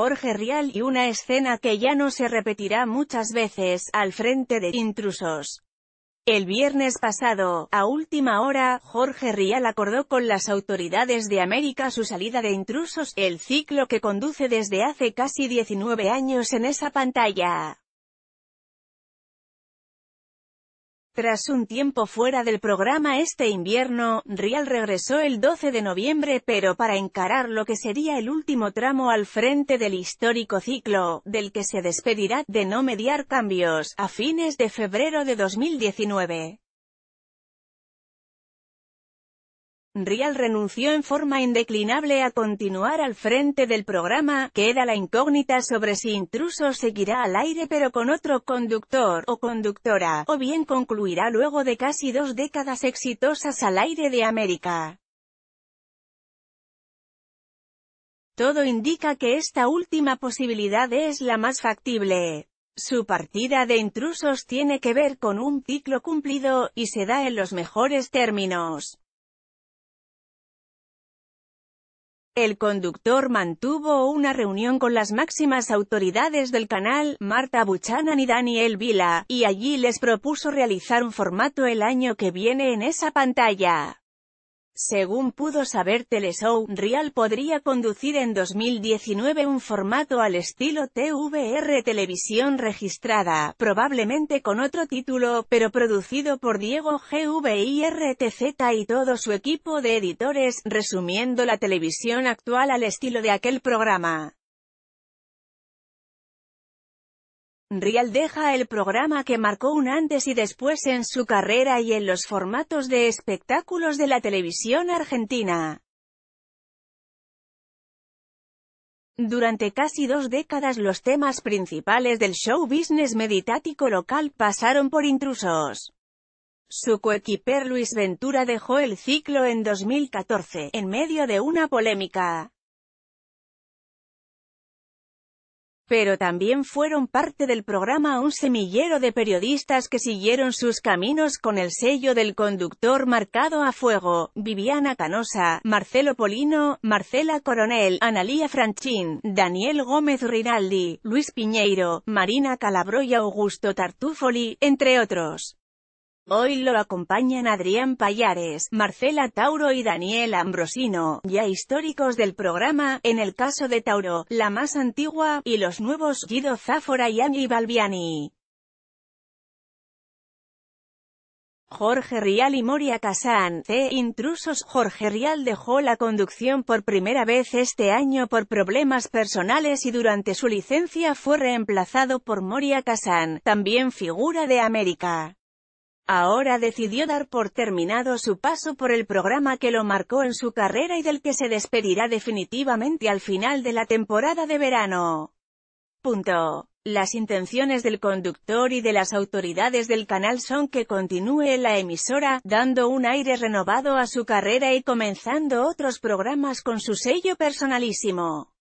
Jorge Rial y una escena que ya no se repetirá muchas veces, al frente de intrusos. El viernes pasado, a última hora, Jorge Rial acordó con las autoridades de América su salida de intrusos, el ciclo que conduce desde hace casi 19 años en esa pantalla. Tras un tiempo fuera del programa este invierno, Rial regresó el 12 de noviembre pero para encarar lo que sería el último tramo al frente del histórico ciclo, del que se despedirá de no mediar cambios, a fines de febrero de 2019. Rial renunció en forma indeclinable a continuar al frente del programa, queda la incógnita sobre si Intruso seguirá al aire pero con otro conductor, o conductora, o bien concluirá luego de casi dos décadas exitosas al aire de América. Todo indica que esta última posibilidad es la más factible. Su partida de intrusos tiene que ver con un ciclo cumplido, y se da en los mejores términos. El conductor mantuvo una reunión con las máximas autoridades del canal, Marta Buchanan y Daniel Vila, y allí les propuso realizar un formato el año que viene en esa pantalla. Según pudo saber Teleshow, Real podría conducir en 2019 un formato al estilo TVR Televisión Registrada, probablemente con otro título, pero producido por Diego GVIRTZ y todo su equipo de editores, resumiendo la televisión actual al estilo de aquel programa. Rial deja el programa que marcó un antes y después en su carrera y en los formatos de espectáculos de la televisión argentina. Durante casi dos décadas los temas principales del show business meditático local pasaron por intrusos. Su coequiper Luis Ventura dejó el ciclo en 2014, en medio de una polémica. pero también fueron parte del programa un semillero de periodistas que siguieron sus caminos con el sello del conductor marcado a fuego, Viviana Canosa, Marcelo Polino, Marcela Coronel, Analía Franchín, Daniel Gómez Rinaldi, Luis Piñeiro, Marina Calabro y Augusto Tartufoli, entre otros. Hoy lo acompañan Adrián Payares, Marcela Tauro y Daniel Ambrosino, ya históricos del programa, en el caso de Tauro, la más antigua, y los nuevos Guido Záfora y Angie Balbiani. Jorge Rial y Moria Casán, C. Intrusos Jorge Rial dejó la conducción por primera vez este año por problemas personales y durante su licencia fue reemplazado por Moria Casán, también figura de América. Ahora decidió dar por terminado su paso por el programa que lo marcó en su carrera y del que se despedirá definitivamente al final de la temporada de verano. Punto. Las intenciones del conductor y de las autoridades del canal son que continúe la emisora, dando un aire renovado a su carrera y comenzando otros programas con su sello personalísimo.